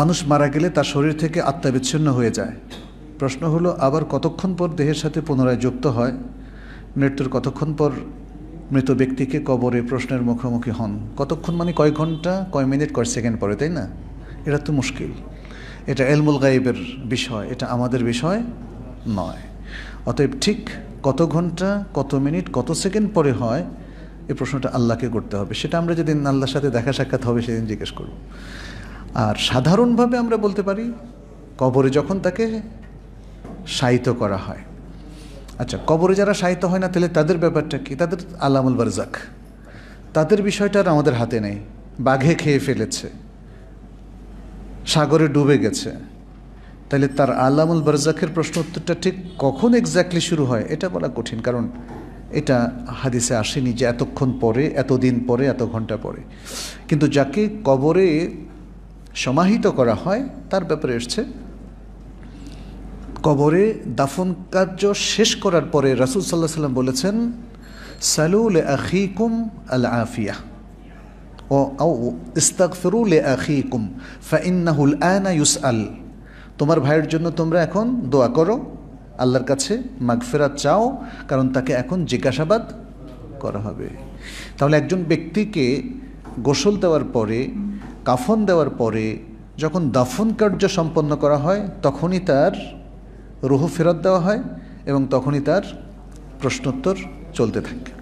মানুষ মারা গেলে তার শরীর থেকে আত্মা বিচ্ছিন্ন হয়ে যায় প্রশ্ন হলো আবার কতক্ষণ পর দেহের সাথে পুনরায় যুক্ত হয় মৃত্যুর কতক্ষণ পর মৃত ব্যক্তিকে কবরে প্রশ্নের মুখোমুখি হন কতক্ষণ মানে কয় ঘন্টা কয় মিনিট কয় সেকেন্ড পরে তাই না এটা তো মুশকিল এটা এলমুল গাইবের বিষয় এটা আমাদের বিষয় নয় অতএব ঠিক কত ঘন্টা কত মিনিট কত সেকেন্ড পরে হয় এই প্রশ্নটা আল্লাহকে করতে হবে সেটা আমরা যেদিন আল্লাহর সাথে দেখা সাক্ষাৎ হবে সেদিন জিজ্ঞেস করব আর সাধারণভাবে আমরা বলতে পারি কবরে যখন তাকে সাহিত্য করা হয় আচ্ছা কবরে যারা সাহিত্য হয় না তাহলে তাদের ব্যাপারটা কি তাদের আলামুল বারজাক তাদের বিষয়টা আর আমাদের হাতে নেই বাঘে খেয়ে ফেলেছে সাগরে ডুবে গেছে তাহলে তার আলামুল বারজাকের প্রশ্ন উত্তরটা ঠিক কখন এক্স্যাক্টলি শুরু হয় এটা বলা কঠিন কারণ এটা হাদিসে আসেনি যে এতক্ষণ পরে এতদিন পরে এত ঘন্টা পরে কিন্তু যাকে কবরে সমাহিত করা হয় তার ব্যাপারে এসছে কবরে দাফন কার্য শেষ করার পরে রাসুল সাল্লাহ সাল্লাম বলেছেন সালুল আখিকুম আল আফিয়া ও ইস্তাক ইস্তাকফিরুল আখিকুম ফাইন্নাহুল আনা ইউস আল তোমার ভাইয়ের জন্য তোমরা এখন দোয়া করো আল্লাহর কাছে মাগফেরা চাও কারণ তাকে এখন জিজ্ঞাসাবাদ করা হবে তাহলে একজন ব্যক্তিকে গোসল দেওয়ার পরে কাফন দেওয়ার পরে যখন দাফন কার্য সম্পন্ন করা হয় তখনই তার রুহ ফেরত দেওয়া হয় এবং তখনই তার প্রশ্নোত্তর চলতে থাকে